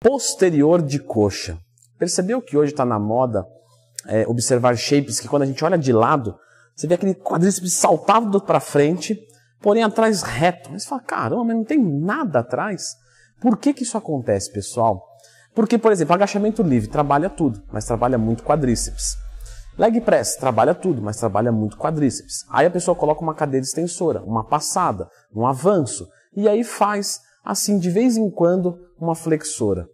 posterior de coxa. Percebeu que hoje está na moda é, observar shapes que quando a gente olha de lado, você vê aquele quadríceps saltado para frente, porém atrás reto. Mas você fala, caramba, mas não tem nada atrás. Por que, que isso acontece, pessoal? Porque, por exemplo, agachamento livre trabalha tudo, mas trabalha muito quadríceps. Leg press trabalha tudo, mas trabalha muito quadríceps. Aí a pessoa coloca uma cadeira extensora, uma passada, um avanço, e aí faz assim de vez em quando uma flexora.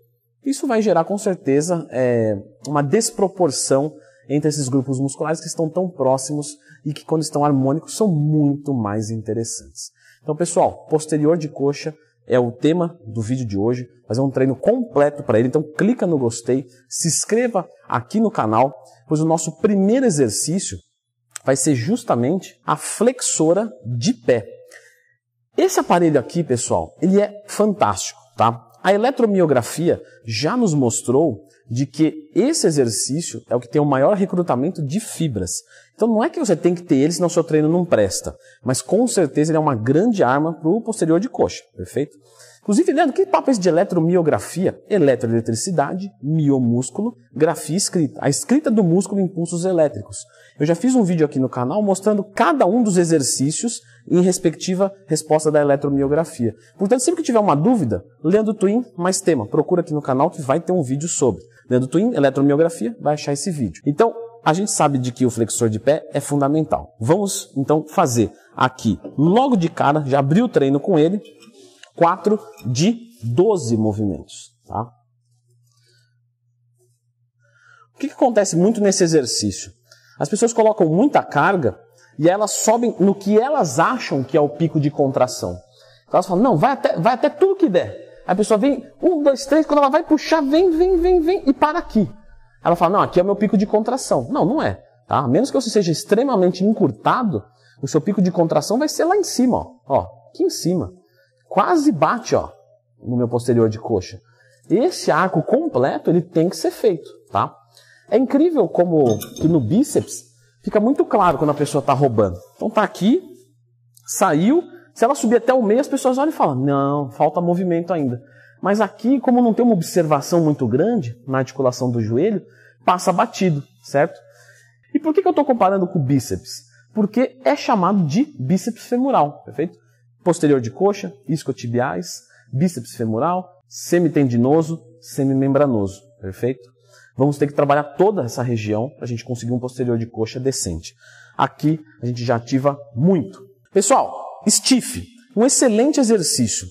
Isso vai gerar com certeza é, uma desproporção entre esses grupos musculares que estão tão próximos e que quando estão harmônicos são muito mais interessantes. Então pessoal, posterior de coxa é o tema do vídeo de hoje, Fazer um treino completo para ele, então clica no gostei, se inscreva aqui no canal, pois o nosso primeiro exercício vai ser justamente a flexora de pé. Esse aparelho aqui, pessoal, ele é fantástico, tá? A eletromiografia já nos mostrou de que esse exercício é o que tem o maior recrutamento de fibras. Então não é que você tem que ter ele, senão seu treino não presta, mas com certeza ele é uma grande arma para o posterior de coxa, perfeito? Inclusive, Leandro, que papo é esse de eletromiografia? Eletroeletricidade, miomúsculo, grafia escrita. A escrita do músculo em impulsos elétricos. Eu já fiz um vídeo aqui no canal mostrando cada um dos exercícios em respectiva resposta da eletromiografia. Portanto, sempre que tiver uma dúvida, Leandro Twin mais tema. Procura aqui no canal que vai ter um vídeo sobre. Leandro Twin, eletromiografia, vai achar esse vídeo. Então, a gente sabe de que o flexor de pé é fundamental. Vamos então fazer aqui, logo de cara, já abri o treino com ele, quatro de 12 movimentos. Tá? O que, que acontece muito nesse exercício? As pessoas colocam muita carga e elas sobem no que elas acham que é o pico de contração. Então elas falam, não, vai até, vai até tudo que der. A pessoa vem, um, dois, três, quando ela vai puxar, vem, vem, vem, vem e para aqui. Ela fala, não, aqui é o meu pico de contração. Não, não é. Tá? A menos que você seja extremamente encurtado, o seu pico de contração vai ser lá em cima, ó, ó aqui em cima quase bate, ó, no meu posterior de coxa. Esse arco completo, ele tem que ser feito, tá? É incrível como que no bíceps fica muito claro quando a pessoa está roubando. Então tá aqui, saiu, se ela subir até o meio, as pessoas olham e falam, não, falta movimento ainda. Mas aqui, como não tem uma observação muito grande na articulação do joelho, passa batido, certo? E por que, que eu estou comparando com o bíceps? Porque é chamado de bíceps femoral, perfeito? posterior de coxa, iscotibiais, bíceps femoral, semitendinoso, semimembranoso, perfeito? Vamos ter que trabalhar toda essa região para a gente conseguir um posterior de coxa decente. Aqui a gente já ativa muito. Pessoal, stiff, um excelente exercício.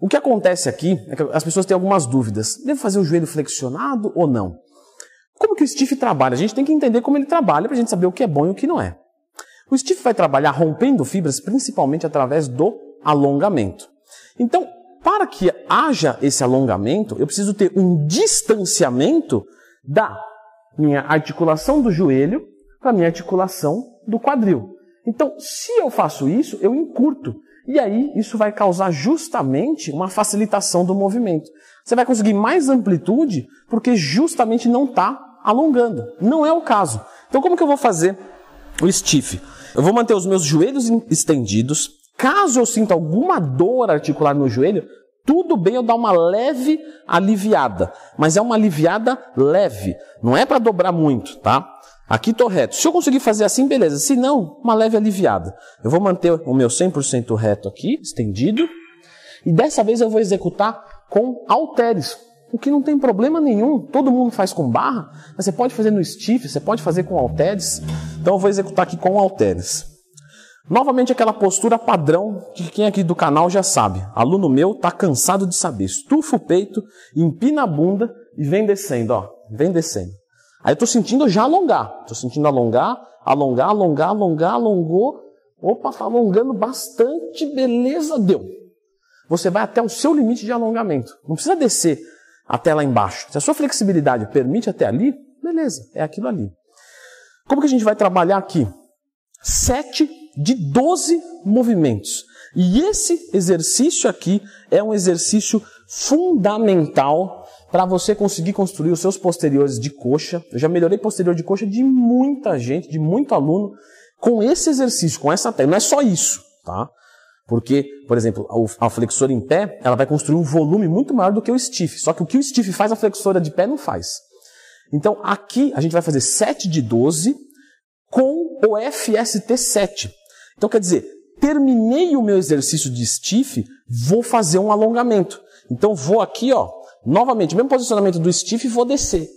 O que acontece aqui é que as pessoas têm algumas dúvidas. Devo fazer o joelho flexionado ou não? Como que o stiff trabalha? A gente tem que entender como ele trabalha para a gente saber o que é bom e o que não é. O stiff vai trabalhar rompendo fibras principalmente através do alongamento. Então, para que haja esse alongamento, eu preciso ter um distanciamento da minha articulação do joelho para minha articulação do quadril. Então, se eu faço isso, eu encurto. E aí, isso vai causar justamente uma facilitação do movimento. Você vai conseguir mais amplitude porque justamente não está alongando. Não é o caso. Então, como que eu vou fazer o stiff? Eu vou manter os meus joelhos estendidos. Caso eu sinta alguma dor articular no joelho, tudo bem eu dar uma leve aliviada, mas é uma aliviada leve, não é para dobrar muito, tá? Aqui estou reto. Se eu conseguir fazer assim, beleza. Se não, uma leve aliviada. Eu vou manter o meu 100% reto aqui, estendido. E dessa vez eu vou executar com halteres o que não tem problema nenhum. Todo mundo faz com barra, mas você pode fazer no stiff, você pode fazer com halteres. Então eu vou executar aqui com halteres. Novamente aquela postura padrão que quem aqui do canal já sabe. Aluno meu tá cansado de saber. Estufa o peito, empina a bunda e vem descendo, ó. Vem descendo. Aí eu tô sentindo já alongar. Tô sentindo alongar, alongar, alongar, alongar, alongou. Opa, tá alongando bastante, beleza, deu. Você vai até o seu limite de alongamento. Não precisa descer até lá embaixo. Se a sua flexibilidade permite até ali, beleza, é aquilo ali. Como que a gente vai trabalhar aqui? Sete de 12 movimentos. E esse exercício aqui é um exercício fundamental para você conseguir construir os seus posteriores de coxa. Eu já melhorei posterior de coxa de muita gente, de muito aluno, com esse exercício, com essa técnica. Não é só isso, tá? Porque, por exemplo, a flexora em pé, ela vai construir um volume muito maior do que o stiff. Só que o que o stiff faz, a flexora de pé não faz. Então, aqui a gente vai fazer 7 de 12 com o FST7. Então, quer dizer, terminei o meu exercício de stiff, vou fazer um alongamento. Então, vou aqui, ó, novamente, mesmo posicionamento do stiff, vou descer.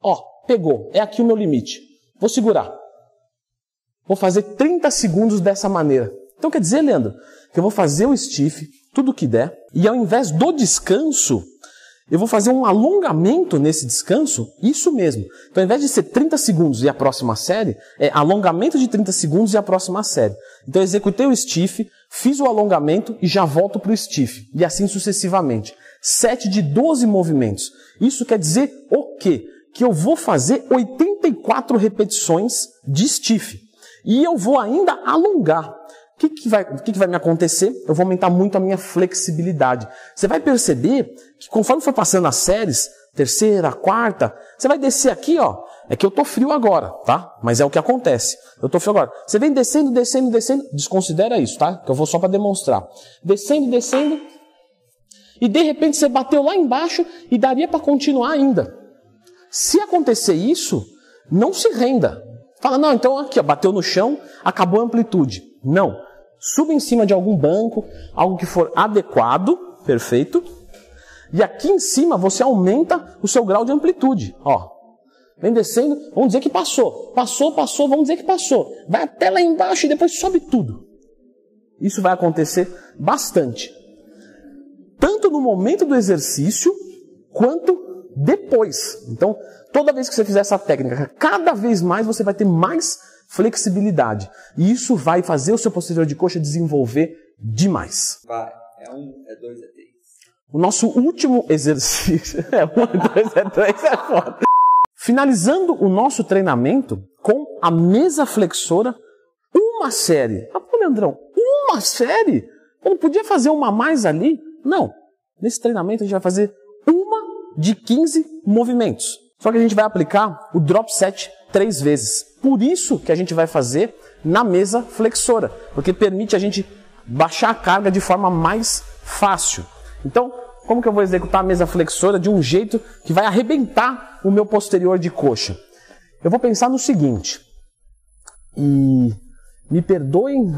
Ó, pegou. É aqui o meu limite. Vou segurar. Vou fazer 30 segundos dessa maneira. Então quer dizer, Leandro, que eu vou fazer o stiff, tudo que der, e ao invés do descanso, eu vou fazer um alongamento nesse descanso, isso mesmo. Então, ao invés de ser 30 segundos e a próxima série, é alongamento de 30 segundos e a próxima série. Então, eu executei o stiff, fiz o alongamento e já volto para o stiff. E assim sucessivamente. 7 de 12 movimentos. Isso quer dizer o quê? Que eu vou fazer 84 repetições de stiff. E eu vou ainda alongar. O que, que, vai, que, que vai me acontecer? Eu vou aumentar muito a minha flexibilidade. Você vai perceber que conforme for passando as séries, terceira, quarta, você vai descer aqui, ó. É que eu tô frio agora, tá? Mas é o que acontece. Eu tô frio agora. Você vem descendo, descendo, descendo. Desconsidera isso, tá? Que eu vou só para demonstrar. Descendo, descendo. E de repente você bateu lá embaixo e daria para continuar ainda. Se acontecer isso, não se renda. Fala, não, então aqui, ó, bateu no chão, acabou a amplitude. Não suba em cima de algum banco, algo que for adequado, perfeito. E aqui em cima você aumenta o seu grau de amplitude, ó. Vem descendo, vamos dizer que passou. Passou, passou, vamos dizer que passou. Vai até lá embaixo e depois sobe tudo. Isso vai acontecer bastante. Tanto no momento do exercício, quanto depois. Então, toda vez que você fizer essa técnica, cada vez mais você vai ter mais flexibilidade. E isso vai fazer o seu posterior de coxa desenvolver demais. Vai. É um, é dois, é três. O nosso último exercício. É um, é dois, é três, é foda. Finalizando o nosso treinamento com a mesa flexora, uma série. Ah, pô, Leandrão, uma série? Eu não podia fazer uma mais ali? Não. Nesse treinamento a gente vai fazer de 15 movimentos. Só que a gente vai aplicar o drop set três vezes. Por isso que a gente vai fazer na mesa flexora, porque permite a gente baixar a carga de forma mais fácil. Então, como que eu vou executar a mesa flexora de um jeito que vai arrebentar o meu posterior de coxa? Eu vou pensar no seguinte, e me perdoem,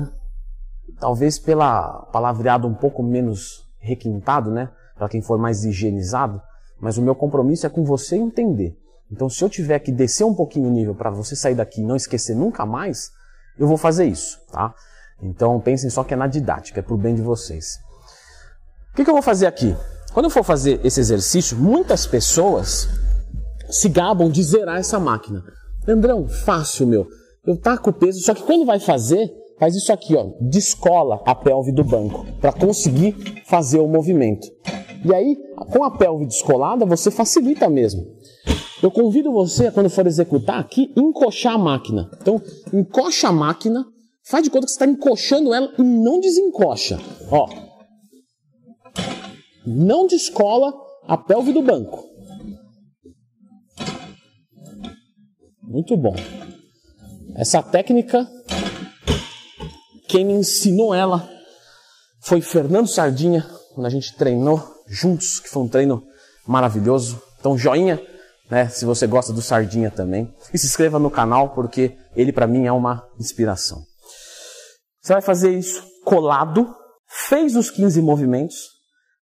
talvez pela palavreado um pouco menos requintado, né? Para quem for mais higienizado, mas o meu compromisso é com você entender. Então, se eu tiver que descer um pouquinho o nível para você sair daqui e não esquecer nunca mais, eu vou fazer isso, tá? Então, pensem só que é na didática, é para o bem de vocês. O que, que eu vou fazer aqui? Quando eu for fazer esse exercício, muitas pessoas se gabam de zerar essa máquina. Leandrão, fácil, meu. Eu taco o peso, só que quando vai fazer, faz isso aqui, ó, descola a pelve do banco para conseguir fazer o movimento. E aí, com a pelve descolada, você facilita mesmo. Eu convido você, quando for executar aqui, encoxar a máquina. Então, encoxa a máquina, faz de conta que você está encoxando ela e não desencoxa. Ó, não descola a pelve do banco. Muito bom. Essa técnica, quem me ensinou ela foi Fernando Sardinha, quando a gente treinou juntos, que foi um treino maravilhoso. Então, joinha, né, se você gosta do Sardinha também. E se inscreva no canal, porque ele para mim é uma inspiração. Você vai fazer isso colado, fez os 15 movimentos,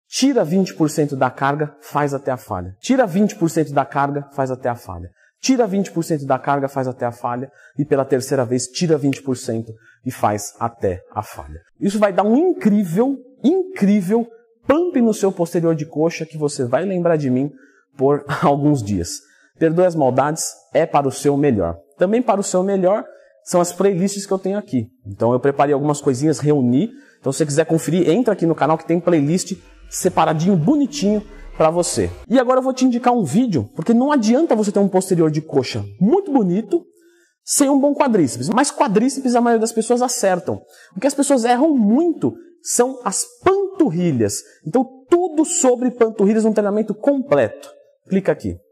tira 20% da carga, faz até a falha. Tira 20% da carga, faz até a falha. Tira 20% da carga, faz até a falha. E pela terceira vez, tira 20% e faz até a falha. Isso vai dar um incrível, incrível pump no seu posterior de coxa que você vai lembrar de mim por alguns dias. Perdoe as maldades, é para o seu melhor. Também para o seu melhor são as playlists que eu tenho aqui. Então eu preparei algumas coisinhas, reuni. Então se você quiser conferir, entra aqui no canal que tem playlist separadinho, bonitinho para você. E agora eu vou te indicar um vídeo, porque não adianta você ter um posterior de coxa muito bonito sem um bom quadríceps. Mas quadríceps a maioria das pessoas acertam. O que as pessoas erram muito são as pan panturrilhas. Então, tudo sobre panturrilhas, um treinamento completo. Clica aqui.